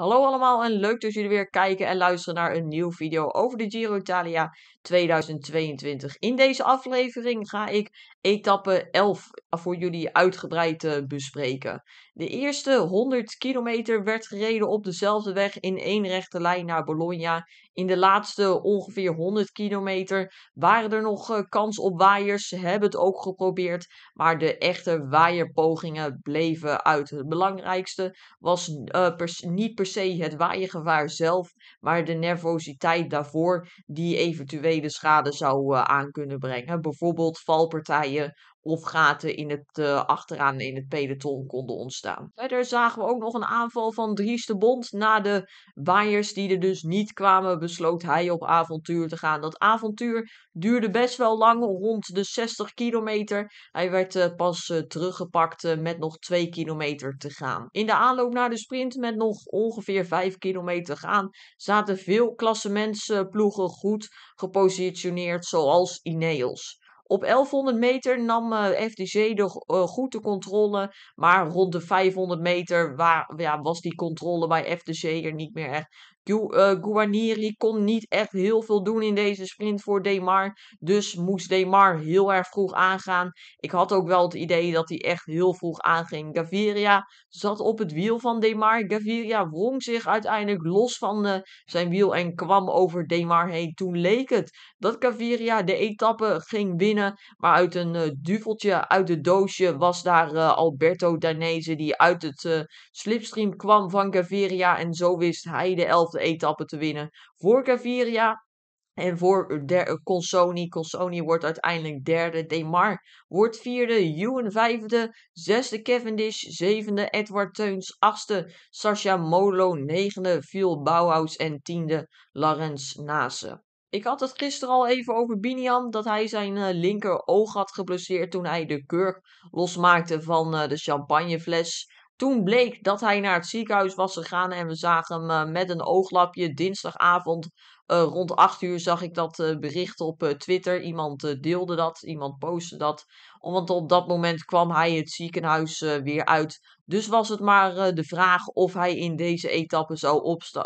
Hallo allemaal en leuk dat jullie weer kijken en luisteren naar een nieuwe video over de Giro Italia 2022. In deze aflevering ga ik etappe 11 voor jullie uitgebreid eh, bespreken. De eerste 100 kilometer werd gereden op dezelfde weg in één rechte lijn naar Bologna. In de laatste ongeveer 100 kilometer waren er nog uh, kans op waaiers. Ze hebben het ook geprobeerd, maar de echte waaierpogingen bleven uit. Het belangrijkste was uh, pers niet per het waaiergevaar zelf, maar de nervositeit daarvoor die eventuele schade zou eh, aan kunnen brengen. Bijvoorbeeld valpartijen of gaten in het, eh, achteraan in het peloton konden ontstaan. Verder zagen we ook nog een aanval van Dries Bond. Na de waaiers die er dus niet kwamen, besloot hij op avontuur te gaan. Dat avontuur duurde best wel lang, rond de 60 kilometer. Hij werd eh, pas eh, teruggepakt met nog 2 kilometer te gaan. In de aanloop naar de sprint met nog ongeveer 5 kilometer gaan, zaten veel klassementsploegen goed gepositioneerd, zoals Ineos. Op 1100 meter nam eh, FDC de, eh, goed de controle. Maar rond de 500 meter ja, was die controle bij FDC er niet meer echt. Eh, Guarnieri kon niet echt heel veel doen in deze sprint voor Demar. Dus moest Demar heel erg vroeg aangaan. Ik had ook wel het idee dat hij echt heel vroeg aanging. Gaviria zat op het wiel van Demar. Gaviria wrong zich uiteindelijk los van eh, zijn wiel en kwam over Demar heen. Toen leek het dat Gaviria de etappe ging winnen. Maar uit een eh, duveltje, uit het doosje, was daar Alberto Danese die uit het slipstream kwam van Gaviria. En zo wist hij de elfde etappen te winnen voor Gaviria. En voor eh, eh, Consoni. Consoni wordt uiteindelijk derde. Demar wordt vierde. Ewan vijfde. Zesde Cavendish. Zevende Edward Teuns. Achtste Sasha Molo. Negende Viel Bauhaus. En tiende Larens Nase. Ik had het gisteren al even over Binian. Dat hij zijn eh, linker oog had geblesseerd toen hij de kurk losmaakte van de champagnefles. Toen bleek dat hij naar het ziekenhuis was gegaan en we zagen hem eh, met een ooglapje dinsdagavond eh, rond 8 uur zag ik dat eh, bericht op Twitter. Iemand deelde dat, iemand postte dat. Want op dat moment kwam hij het ziekenhuis weer uit dus was het maar eh, de vraag of hij in deze etappe zou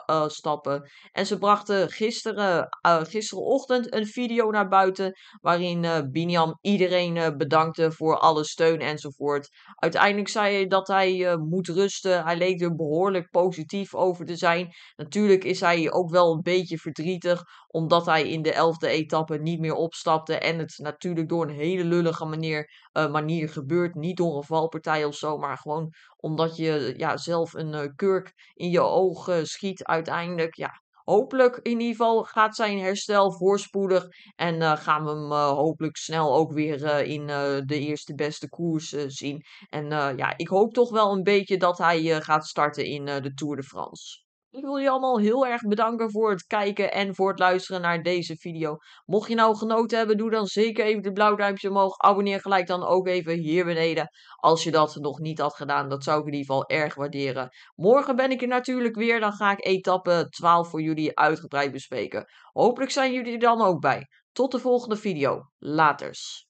opstappen. Eh, en ze brachten gisteren, uh, eh, gisterenochtend een video naar buiten. Waarin Biniam iedereen bedankte voor alle steun enzovoort. Uiteindelijk zei hij dat hij moet rusten. Hij leek er behoorlijk positief over te zijn. Natuurlijk is hij ook wel een beetje verdrietig. Omdat hij in de elfde etappe niet meer opstapte. En het natuurlijk door een hele lullige manier, manier gebeurt. Niet door een valpartij of zo, maar gewoon omdat je ja, zelf een eh, kurk in je ogen schiet uiteindelijk. Ja, hopelijk in ieder geval gaat zijn herstel voorspoedig. En uh, gaan we hem eh, hopelijk snel ook weer in de eerste beste koers zien. En ja, ik hoop toch wel een beetje dat hij gaat starten in de Tour de France. Ik wil jullie allemaal heel erg bedanken voor het kijken en voor het luisteren naar deze video. Mocht je nou genoten hebben, doe dan zeker even de blauw duimpje omhoog. Abonneer gelijk dan ook even hier beneden als je dat nog niet had gedaan. Dat zou ik in ieder geval erg waarderen. Morgen ben ik er natuurlijk weer. Dan ga ik etappe 12 voor jullie uitgebreid bespreken. Hopelijk zijn jullie er dan ook bij. Tot de volgende video. Laters.